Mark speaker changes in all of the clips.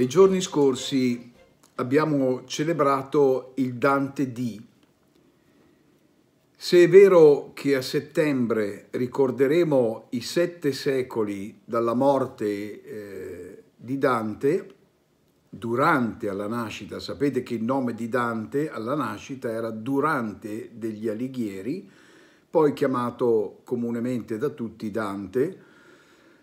Speaker 1: Nei giorni scorsi abbiamo celebrato il Dante D. Se è vero che a settembre ricorderemo i sette secoli dalla morte eh, di Dante, durante alla nascita, sapete che il nome di Dante alla nascita era Durante degli Alighieri, poi chiamato comunemente da tutti Dante,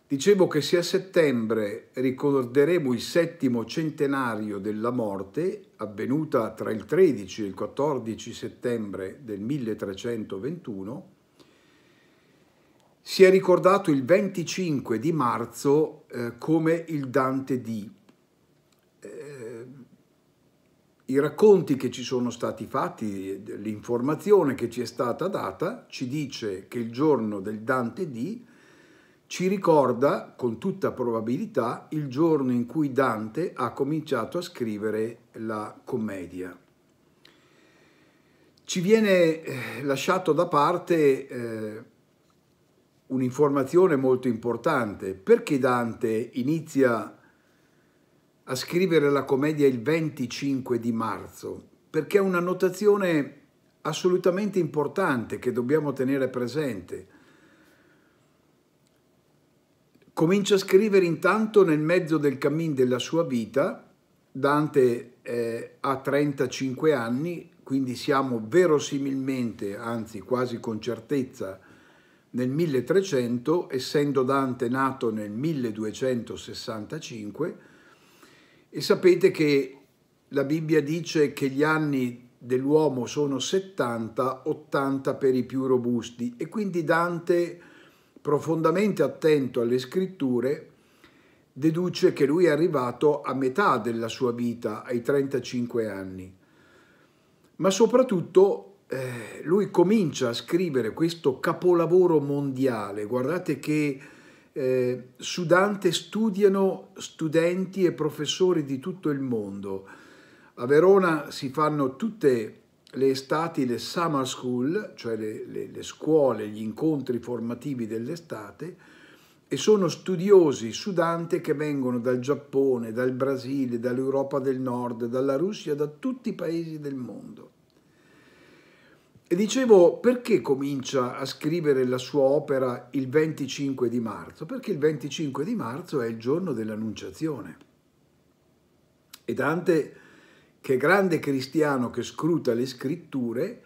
Speaker 1: Dicevo che se a settembre ricorderemo il settimo centenario della morte, avvenuta tra il 13 e il 14 settembre del 1321, si è ricordato il 25 di marzo eh, come il Dante D. Eh, I racconti che ci sono stati fatti, l'informazione che ci è stata data, ci dice che il giorno del Dante D ci ricorda con tutta probabilità il giorno in cui Dante ha cominciato a scrivere la commedia. Ci viene eh, lasciato da parte eh, un'informazione molto importante. Perché Dante inizia a scrivere la commedia il 25 di marzo? Perché è una notazione assolutamente importante che dobbiamo tenere presente Comincia a scrivere intanto nel mezzo del cammin della sua vita, Dante eh, ha 35 anni, quindi siamo verosimilmente, anzi quasi con certezza, nel 1300, essendo Dante nato nel 1265, e sapete che la Bibbia dice che gli anni dell'uomo sono 70, 80 per i più robusti, e quindi Dante profondamente attento alle scritture, deduce che lui è arrivato a metà della sua vita, ai 35 anni. Ma soprattutto eh, lui comincia a scrivere questo capolavoro mondiale. Guardate che eh, su Dante studiano studenti e professori di tutto il mondo. A Verona si fanno tutte le le estati, le summer school, cioè le, le, le scuole, gli incontri formativi dell'estate, e sono studiosi su Dante che vengono dal Giappone, dal Brasile, dall'Europa del Nord, dalla Russia, da tutti i paesi del mondo. E dicevo, perché comincia a scrivere la sua opera il 25 di marzo? Perché il 25 di marzo è il giorno dell'Annunciazione. E Dante che grande cristiano che scruta le scritture,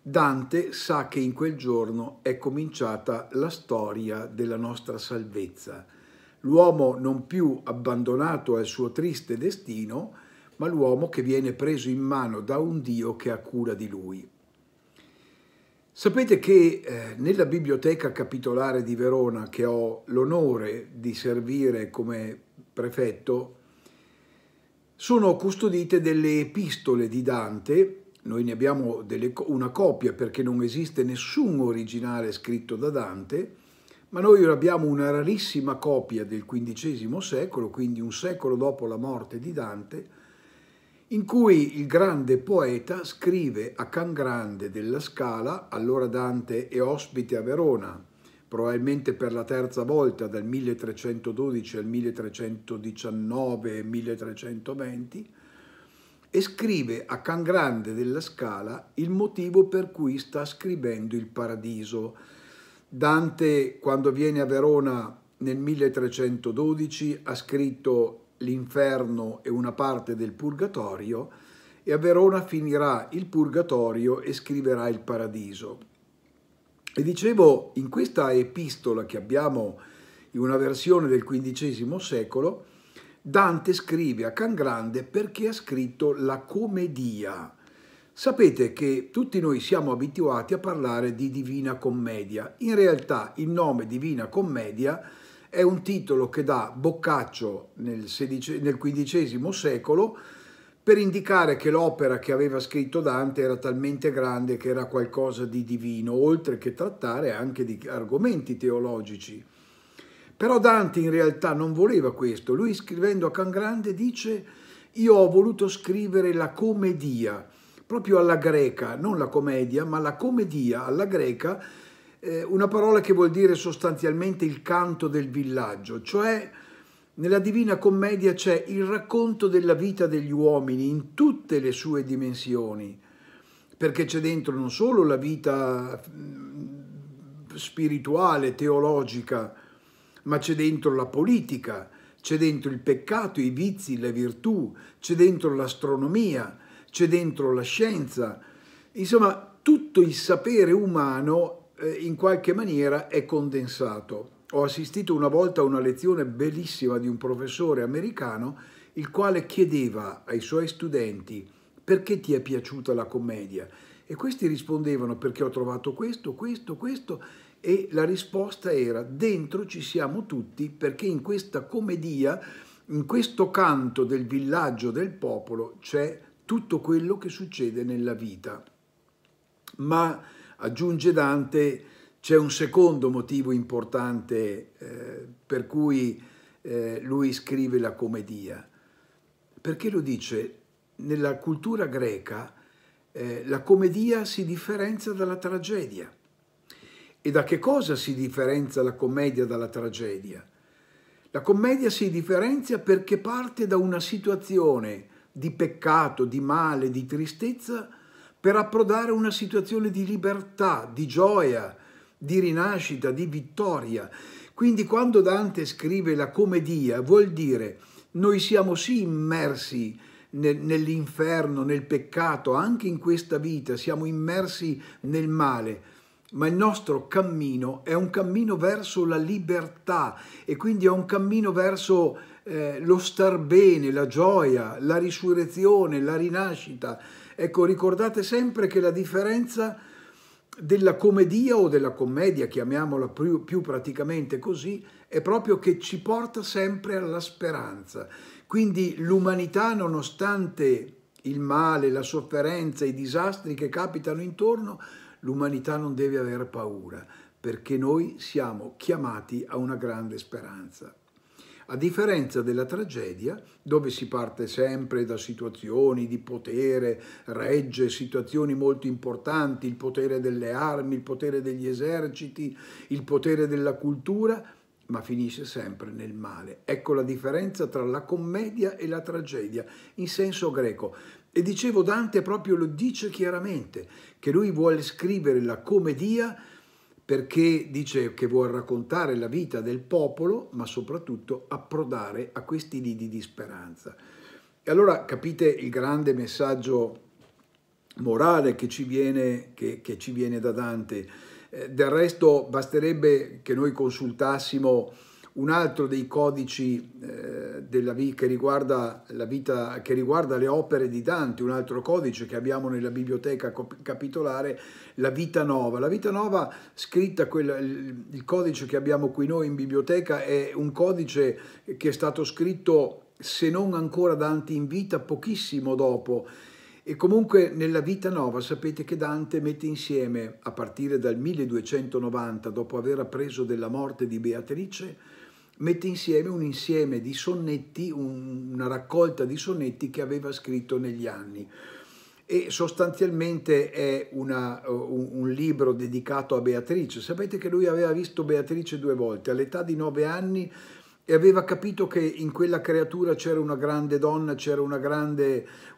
Speaker 1: Dante sa che in quel giorno è cominciata la storia della nostra salvezza. L'uomo non più abbandonato al suo triste destino, ma l'uomo che viene preso in mano da un Dio che ha cura di lui. Sapete che eh, nella biblioteca capitolare di Verona, che ho l'onore di servire come prefetto, sono custodite delle epistole di Dante, noi ne abbiamo delle, una copia perché non esiste nessun originale scritto da Dante, ma noi abbiamo una rarissima copia del XV secolo, quindi un secolo dopo la morte di Dante, in cui il grande poeta scrive a Can Grande della Scala, allora Dante è ospite a Verona, probabilmente per la terza volta dal 1312 al 1319-1320, e scrive a Can Grande della Scala il motivo per cui sta scrivendo il Paradiso. Dante, quando viene a Verona nel 1312, ha scritto l'inferno e una parte del purgatorio e a Verona finirà il purgatorio e scriverà il paradiso. E dicevo, in questa epistola che abbiamo in una versione del XV secolo, Dante scrive a Can Grande perché ha scritto la commedia. Sapete che tutti noi siamo abituati a parlare di Divina Commedia. In realtà il nome Divina Commedia è un titolo che dà Boccaccio nel, XVI secolo per indicare che l'opera che aveva scritto Dante era talmente grande che era qualcosa di divino, oltre che trattare anche di argomenti teologici. Però Dante in realtà non voleva questo, lui scrivendo a Can Grande dice io ho voluto scrivere la commedia, proprio alla greca, non la commedia, ma la commedia alla greca, eh, una parola che vuol dire sostanzialmente il canto del villaggio, cioè nella Divina Commedia c'è il racconto della vita degli uomini in tutte le sue dimensioni, perché c'è dentro non solo la vita mm, spirituale, teologica, ma c'è dentro la politica, c'è dentro il peccato, i vizi, le virtù, c'è dentro l'astronomia, c'è dentro la scienza. Insomma, tutto il sapere umano eh, in qualche maniera è condensato ho assistito una volta a una lezione bellissima di un professore americano il quale chiedeva ai suoi studenti perché ti è piaciuta la commedia e questi rispondevano perché ho trovato questo, questo, questo e la risposta era dentro ci siamo tutti perché in questa commedia, in questo canto del villaggio del popolo c'è tutto quello che succede nella vita. Ma aggiunge Dante c'è un secondo motivo importante eh, per cui eh, lui scrive la commedia, perché lo dice, nella cultura greca eh, la commedia si differenzia dalla tragedia. E da che cosa si differenzia la commedia dalla tragedia? La commedia si differenzia perché parte da una situazione di peccato, di male, di tristezza, per approdare a una situazione di libertà, di gioia, di rinascita, di vittoria. Quindi quando Dante scrive la commedia vuol dire noi siamo sì immersi nell'inferno, nel peccato, anche in questa vita siamo immersi nel male, ma il nostro cammino è un cammino verso la libertà e quindi è un cammino verso eh, lo star bene, la gioia, la risurrezione, la rinascita. Ecco, ricordate sempre che la differenza è della commedia o della commedia, chiamiamola più, più, praticamente così, è proprio che ci porta sempre alla speranza. Quindi l'umanità, nonostante il male, la sofferenza, i disastri che capitano intorno, l'umanità non deve avere paura, perché noi siamo chiamati a una grande speranza a differenza della tragedia, dove si parte sempre da situazioni di potere, regge, situazioni molto importanti, il potere delle armi, il potere degli eserciti, il potere della cultura, ma finisce sempre nel male. Ecco la differenza tra la commedia e la tragedia, in senso greco. E dicevo, Dante proprio lo dice chiaramente, che lui vuole scrivere la commedia perché dice che vuol raccontare la vita del popolo, ma soprattutto approdare a questi lidi di speranza. E allora capite il grande messaggio morale che ci viene, che, che ci viene da Dante. Eh, del resto basterebbe che noi consultassimo un altro dei codici eh, che, riguarda vita, che, riguarda le opere di Dante, un altro codice che abbiamo nella biblioteca capitolare, la Vita Nova. La Vita Nova, scritta, quella, il, il codice che abbiamo qui noi in biblioteca, è un codice che è stato scritto, se non ancora Dante in vita, pochissimo dopo. E comunque nella Vita Nova sapete che Dante mette insieme, a partire dal 1290, dopo aver appreso della morte di Beatrice, mette insieme un insieme di sonetti, una raccolta di sonetti che aveva scritto negli anni e sostanzialmente è una, un, libro dedicato a Beatrice. Sapete che lui aveva visto Beatrice due volte, all'età di nove anni, e aveva capito che in quella creatura c'era una grande donna, c'era un,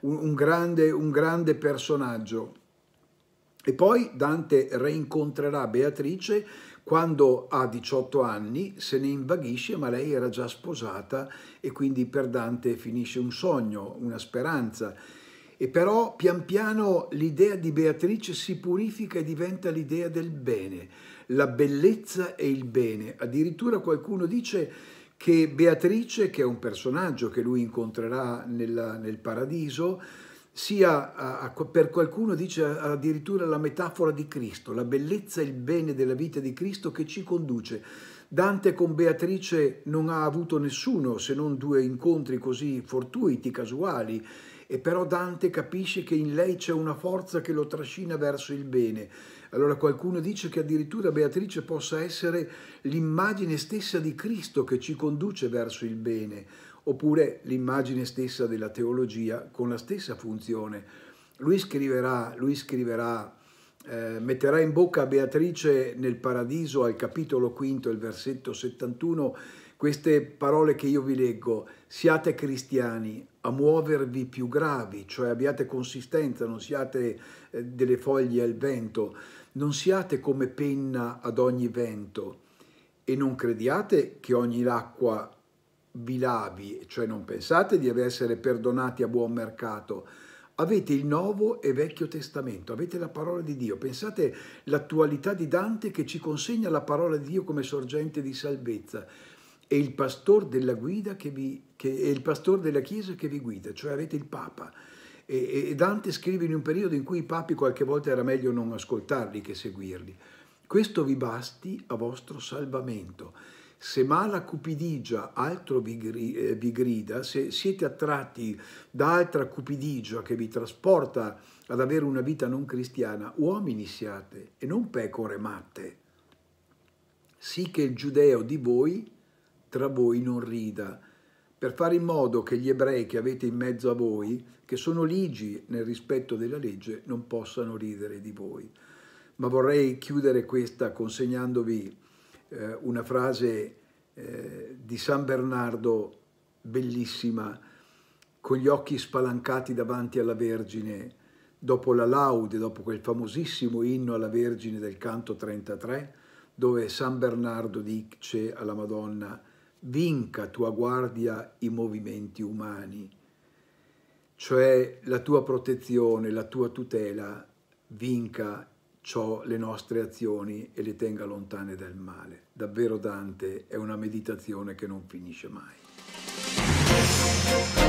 Speaker 1: un, grande, un grande personaggio. E poi Dante reincontrerà Beatrice quando ha 18 anni se ne invaghisce, ma lei era già sposata e quindi per Dante finisce un sogno, una speranza. E però pian piano l'idea di Beatrice si purifica e diventa l'idea del bene, la bellezza e il bene. Addirittura qualcuno dice che Beatrice, che è un personaggio che lui incontrerà nella, nel paradiso, sia per qualcuno dice addirittura la metafora di Cristo, la bellezza e il bene della vita di Cristo che ci conduce. Dante con Beatrice non ha avuto nessuno se non due incontri così fortuiti, casuali, e però Dante capisce che in lei c'è una forza che lo trascina verso il bene. Allora qualcuno dice che addirittura Beatrice possa essere l'immagine stessa di Cristo che ci conduce verso il bene oppure l'immagine stessa della teologia con la stessa funzione. Lui scriverà, lui scriverà eh, metterà in bocca a Beatrice nel paradiso al capitolo quinto, il versetto 71, queste parole che io vi leggo, siate cristiani, a muovervi più gravi, cioè abbiate consistenza, non siate eh, delle foglie al vento, non siate come penna ad ogni vento e non crediate che ogni acqua bilabi, cioè non pensate di essere perdonati a buon mercato, avete il Nuovo e Vecchio Testamento, avete la parola di Dio. Pensate all'attualità di Dante che ci consegna la parola di Dio come sorgente di salvezza. E il pastor della, vi, che, il pastor della Chiesa che vi guida, cioè avete il Papa. E, e Dante scrive in un periodo in cui i papi qualche volta era meglio non ascoltarli che seguirli. Questo vi basti a vostro salvamento se mala cupidigia altro vi, eh, grida, se siete attratti da altra cupidigia che vi trasporta ad avere una vita non cristiana, uomini siate e non pecore matte, sì che il giudeo di voi tra voi non rida, per fare in modo che gli ebrei che avete in mezzo a voi, che sono ligi nel rispetto della legge, non possano ridere di voi. Ma vorrei chiudere questa consegnandovi eh, una frase eh, di San Bernardo bellissima, con gli occhi spalancati davanti alla Vergine, dopo la laude, dopo quel famosissimo inno alla Vergine del canto 33, dove San Bernardo dice alla Madonna, vinca tua guardia i movimenti umani, cioè la tua protezione, la tua tutela, vinca ciò le nostre azioni e le tenga lontane dal male. Davvero Dante è una meditazione che non finisce mai.